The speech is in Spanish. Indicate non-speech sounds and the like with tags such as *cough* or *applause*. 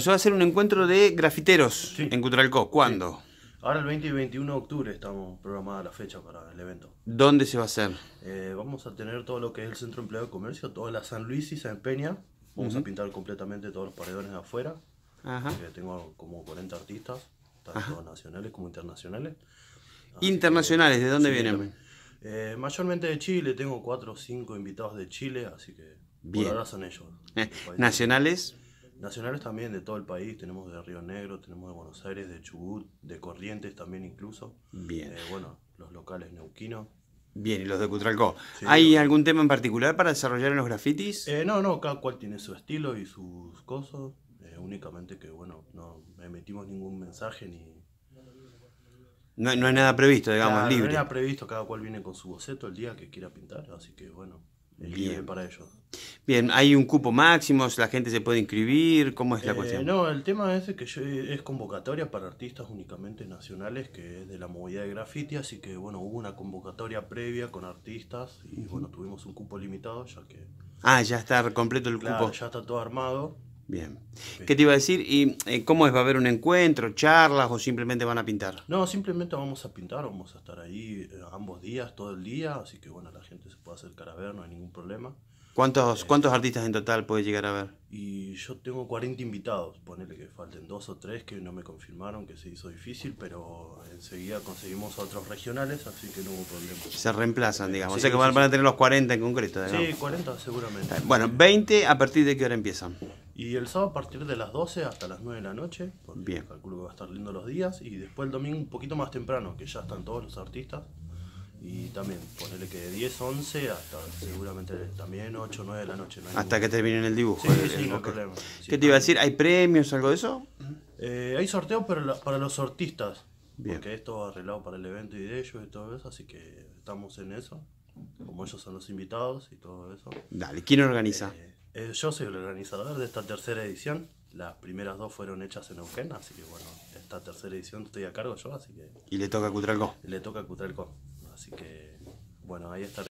Se va a hacer un encuentro de grafiteros en Cutralcó. ¿Cuándo? Ahora el 20 y 21 de octubre estamos programada la fecha para el evento. ¿Dónde se va a hacer? Eh, vamos a tener todo lo que es el Centro Empleado Empleo de Comercio, toda la San Luis y San Peña. Vamos a pintar completamente todos los paredones de afuera. Eh, tengo como 40 artistas, tanto nacionales como internacionales. internacionales, ¿de dónde vienen? Eh, mayormente de Chile, tengo 4 o 5 invitados de Chile, así que Bien. por ahora son ellos. *laughs* ¿Nacionales? Nacionales también de todo el país, tenemos de Río Negro, tenemos de Buenos Aires, de Chubut, de Corrientes también incluso. Bien. Eh, bueno, los locales neuquinos. Bien, y los de Cutralcó. ¿Hay algún tema en particular para desarrollar en los grafitis? Eh, no, no, cada cual tiene su estilo y sus cosas. Eh, únicamente que, bueno, no emitimos ningún mensaje ni... No, hay nada previsto, digamos, libre. No hay nada previsto, cada cual viene con su boceto el día que quiera pintar, así que, bueno, Bien, para ellos. Bien, ¿hay un cupo máximo? ¿La gente se puede inscribir? ¿Cómo es la eh, cuestión? No, el tema es que es convocatoria para artistas únicamente nacionales, que es de la movilidad de graffiti, así que bueno, hubo una convocatoria previa con artistas y bueno, tuvimos un cupo limitado ya que... Ah, ya está completo el cupo. Ya está todo armado. Bien. ¿Qué te iba a decir? ¿Y eh, cómo es? ¿Va a haber un encuentro, charlas o simplemente van a pintar? No, simplemente vamos a pintar, vamos a estar ahí eh, ambos días, todo el día, así que bueno, la gente se puede acercar a ver, no hay ningún problema. ¿Cuántos, eh, ¿cuántos artistas en total puede llegar a ver? Y yo tengo 40 invitados, ponele que falten dos o tres que no me confirmaron, que se hizo difícil, pero enseguida conseguimos a otros regionales, así que no hubo problema. Se reemplazan, digamos, o sea que van, van, a tener los 40 en concreto. Digamos. Sí, 40 seguramente. Bueno, 20 a partir de qué hora empiezan. Y el sábado a partir de las 12 hasta las 9 de la noche. Porque Bien. Calculo que va a estar lindo los días. Y después el domingo un poquito más temprano, que ya están todos los artistas. Y también, ponerle que de 10, 11 hasta seguramente también 8, 9 de la noche. hasta que terminen el dibujo. Sí, sí, problema. ¿Qué te iba a decir? ¿Hay premios, o algo de eso? Eh, hay sorteos pero para, los artistas. Porque esto va arreglado para el evento y de ellos y todo eso, así que estamos en eso. Como ellos son los invitados y todo eso. Dale, ¿quién organiza? Eh, eh, yo soy el organizador de esta tercera edición. Las primeras dos fueron hechas en Eugen, así que bueno, esta tercera edición estoy a cargo yo, así que... Y le toca a Cutralco. Le toca a Cutralco, así que bueno, ahí está